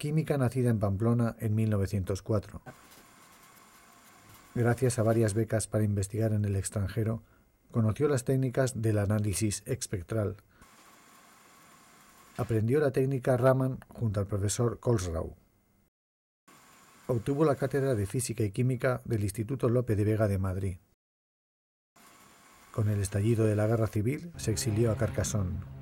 química nacida en Pamplona en 1904. Gracias a varias becas para investigar en el extranjero, conoció las técnicas del análisis espectral. Aprendió la técnica Raman junto al profesor Kolsrau. Obtuvo la cátedra de Física y Química del Instituto Lope de Vega de Madrid. Con el estallido de la Guerra Civil se exilió a Carcassonne.